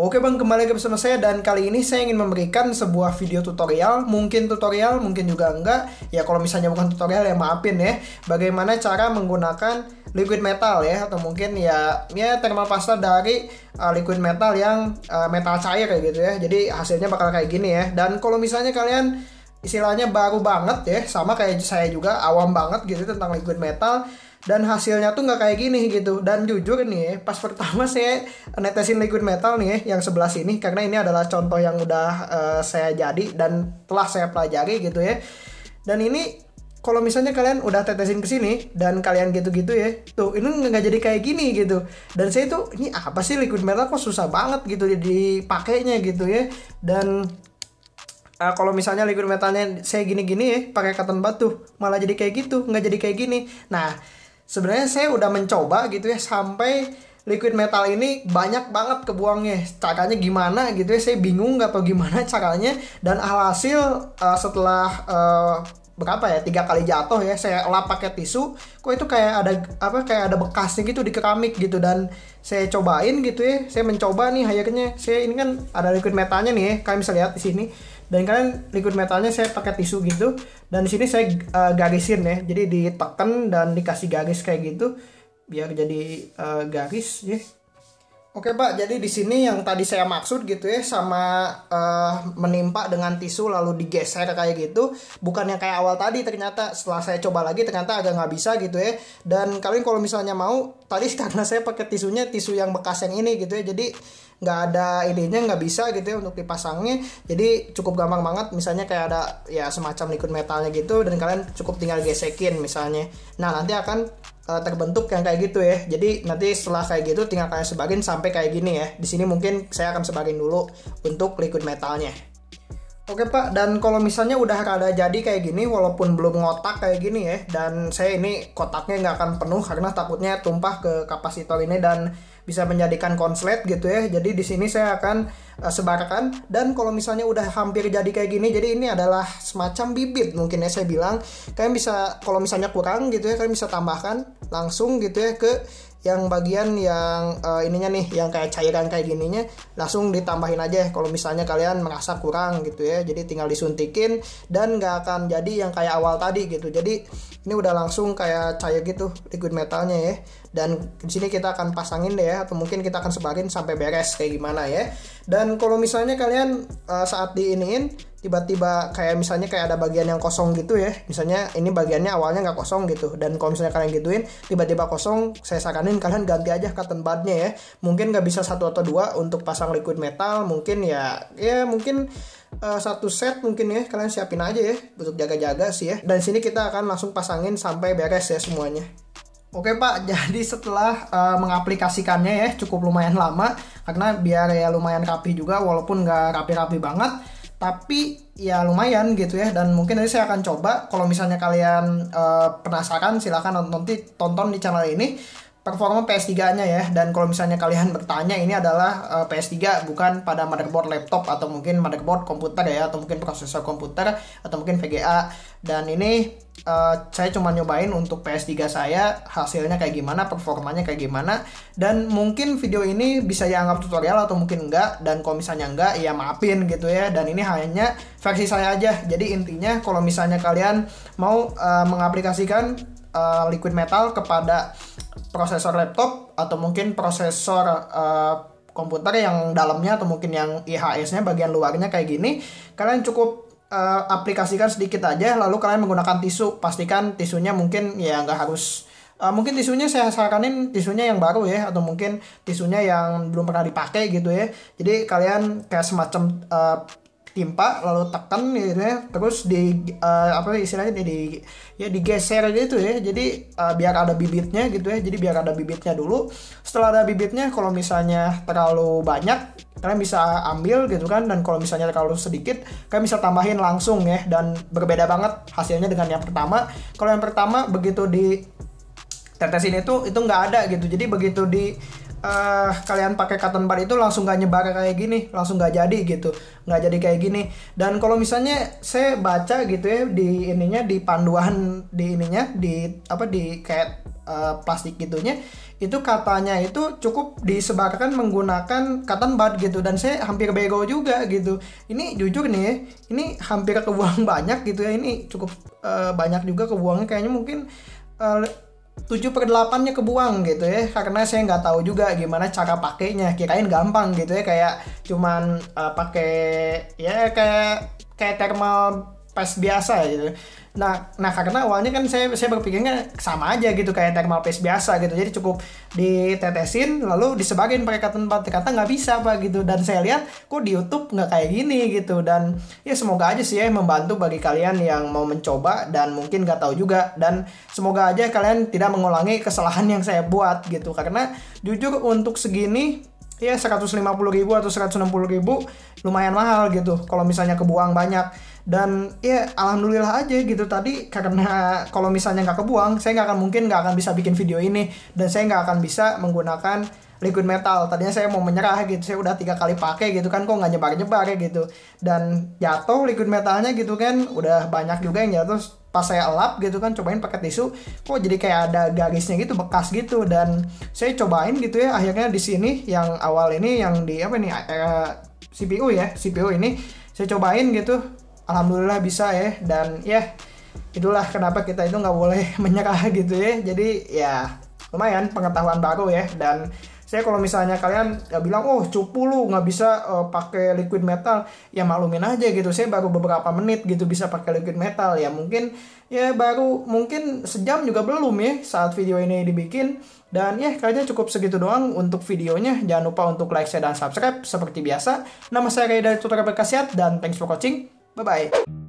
Oke Bang, kembali lagi bersama saya dan kali ini saya ingin memberikan sebuah video tutorial, mungkin tutorial, mungkin juga enggak. Ya kalau misalnya bukan tutorial ya maafin ya. Bagaimana cara menggunakan liquid metal ya atau mungkin ya ya thermal pasta dari uh, liquid metal yang uh, metal cair gitu ya. Jadi hasilnya bakal kayak gini ya. Dan kalau misalnya kalian istilahnya baru banget ya, sama kayak saya juga awam banget gitu tentang liquid metal dan hasilnya tuh nggak kayak gini gitu dan jujur nih pas pertama saya netesin liquid metal nih yang sebelah sini karena ini adalah contoh yang udah uh, saya jadi dan telah saya pelajari gitu ya dan ini kalau misalnya kalian udah tetesin ke sini dan kalian gitu-gitu ya, tuh ini nggak jadi kayak gini gitu. Dan saya tuh ini apa sih liquid metal kok susah banget gitu dipakainya gitu ya. Dan uh, kalau misalnya liquid metalnya saya gini-gini ya, pakai cotton bud tuh malah jadi kayak gitu, nggak jadi kayak gini. Nah, sebenarnya saya udah mencoba gitu ya sampai liquid metal ini banyak banget kebuangnya caranya gimana gitu ya saya bingung nggak tau gimana caranya dan alhasil uh, setelah uh, berapa ya tiga kali jatuh ya saya lap pakai tisu kok itu kayak ada apa kayak ada bekasnya gitu di keramik gitu dan saya cobain gitu ya saya mencoba nih akhirnya saya ini kan ada liquid metalnya nih ya kalian bisa lihat di sini dan kalian liquid metalnya saya pakai tisu gitu dan di sini saya uh, garisin ya jadi ditekan dan dikasih garis kayak gitu biar jadi uh, garis ya Oke Pak, jadi di sini yang tadi saya maksud gitu ya sama uh, menimpa dengan tisu lalu digeser kayak gitu, bukan yang kayak awal tadi ternyata setelah saya coba lagi ternyata agak nggak bisa gitu ya. Dan kalian kalau misalnya mau, tadi karena saya pakai tisunya tisu yang bekas yang ini gitu ya, jadi nggak ada idenya nggak bisa gitu ya untuk dipasangnya. Jadi cukup gampang banget, misalnya kayak ada ya semacam liquid metalnya gitu dan kalian cukup tinggal gesekin misalnya. Nah nanti akan uh, terbentuk yang kayak gitu ya. Jadi nanti setelah kayak gitu tinggal kalian sebagian sampai kayak gini ya. Di sini mungkin saya akan sebagian dulu untuk liquid metalnya. Oke Pak, dan kalau misalnya udah ada jadi kayak gini, walaupun belum ngotak kayak gini ya, dan saya ini kotaknya nggak akan penuh karena takutnya tumpah ke kapasitor ini dan bisa menjadikan konslet gitu ya. Jadi di sini saya akan uh, eh, sebarkan dan kalau misalnya udah hampir jadi kayak gini jadi ini adalah semacam bibit mungkin ya saya bilang kalian bisa kalau misalnya kurang gitu ya kalian bisa tambahkan langsung gitu ya ke yang bagian yang uh, ininya nih yang kayak cairan kayak gininya langsung ditambahin aja kalau misalnya kalian merasa kurang gitu ya jadi tinggal disuntikin dan nggak akan jadi yang kayak awal tadi gitu jadi ini udah langsung kayak cair gitu liquid metalnya ya dan di sini kita akan pasangin deh ya atau mungkin kita akan sebarin sampai beres kayak gimana ya dan kalau misalnya kalian uh, saat diiniin tiba-tiba kayak misalnya kayak ada bagian yang kosong gitu ya misalnya ini bagiannya awalnya nggak kosong gitu dan kalau misalnya kalian gituin tiba-tiba kosong saya saranin kalian ganti aja cotton budnya ya mungkin nggak bisa satu atau dua untuk pasang liquid metal mungkin ya ya mungkin uh, satu set mungkin ya kalian siapin aja ya untuk jaga-jaga sih ya dan sini kita akan langsung pasangin sampai beres ya semuanya Oke Pak, jadi setelah uh, mengaplikasikannya ya cukup lumayan lama karena biar ya lumayan rapi juga walaupun nggak rapi-rapi banget tapi ya lumayan gitu ya dan mungkin nanti saya akan coba kalau misalnya kalian uh, penasaran silahkan nonton nanti tonton di channel ini performa PS3-nya ya dan kalau misalnya kalian bertanya ini adalah uh, eh, PS3 bukan pada motherboard laptop atau mungkin motherboard komputer ya atau mungkin prosesor komputer atau mungkin VGA dan ini uh, saya cuma nyobain untuk PS3 saya hasilnya kayak gimana performanya kayak gimana dan mungkin video ini bisa dianggap tutorial atau mungkin enggak dan kalau misalnya enggak ya maafin gitu ya dan ini hanya versi saya aja jadi intinya kalau misalnya kalian mau uh, mengaplikasikan uh, liquid metal kepada prosesor laptop atau mungkin prosesor uh, komputer yang dalamnya atau mungkin yang IHS-nya bagian luarnya kayak gini, kalian cukup uh, aplikasikan sedikit aja lalu kalian menggunakan tisu pastikan tisunya mungkin ya nggak harus uh, mungkin tisunya saya saranin tisunya yang baru ya atau mungkin tisunya yang belum pernah dipakai gitu ya jadi kalian kayak semacam uh, timpa lalu tekan gitu ya terus di uh, apa istilahnya di, di ya digeser gitu ya jadi uh, biar ada bibitnya gitu ya jadi biar ada bibitnya dulu setelah ada bibitnya kalau misalnya terlalu banyak kalian bisa ambil gitu kan dan kalau misalnya terlalu sedikit kalian bisa tambahin langsung ya dan berbeda banget hasilnya dengan yang pertama kalau yang pertama begitu di tetesin itu itu nggak ada gitu jadi begitu di uh, kalian pakai cotton bud itu langsung gak nyebar kayak gini, langsung gak jadi gitu, nggak jadi kayak gini. Dan kalau misalnya saya baca gitu ya di ininya di panduan di ininya di apa di kayak uh, plastik gitunya itu katanya itu cukup disebarkan menggunakan cotton bud gitu dan saya hampir bego juga gitu ini jujur nih ya, ini hampir kebuang banyak gitu ya ini cukup uh, banyak juga kebuangnya kayaknya mungkin 7 per 8 nya kebuang gitu ya karena saya nggak tahu juga gimana cara pakainya kirain gampang gitu ya kayak cuman uh, pakai ya kayak kayak thermal pes biasa gitu. Nah, nah karena awalnya kan saya saya berpikirnya sama aja gitu kayak thermal paste biasa gitu. Jadi cukup ditetesin lalu disebagin pakai cotton bud. Ternyata nggak bisa apa gitu. Dan saya lihat kok di YouTube nggak kayak gini gitu. Dan ya semoga aja sih ya membantu bagi kalian yang mau mencoba dan mungkin nggak tahu juga. Dan semoga aja kalian tidak mengulangi kesalahan yang saya buat gitu. Karena jujur untuk segini ya 150.000 atau 160.000 lumayan mahal gitu kalau misalnya kebuang banyak dan ya alhamdulillah aja gitu tadi karena kalau misalnya nggak kebuang saya nggak akan mungkin nggak akan bisa bikin video ini dan saya nggak akan bisa menggunakan liquid metal tadinya saya mau menyerah gitu saya udah tiga kali pakai gitu kan kok nggak nyebar nyebar ya gitu dan jatuh liquid metalnya gitu kan udah banyak juga yang jatuh pas saya elap gitu kan cobain pakai tisu kok jadi kayak ada garisnya gitu bekas gitu dan saya cobain gitu ya akhirnya di sini yang awal ini yang di apa nih eh, CPU ya CPU ini saya cobain gitu alhamdulillah bisa ya dan ya itulah kenapa kita itu nggak boleh menyerah gitu ya jadi ya lumayan pengetahuan baru ya dan saya kalau misalnya kalian ya bilang oh cupu lu nggak bisa uh, pakai liquid metal ya maklumin aja gitu saya baru beberapa menit gitu bisa pakai liquid metal ya mungkin ya baru mungkin sejam juga belum ya saat video ini dibikin dan ya kayaknya cukup segitu doang untuk videonya jangan lupa untuk like share dan subscribe seperti biasa nama saya Reda dari Berkasiat dan thanks for watching Bye-bye.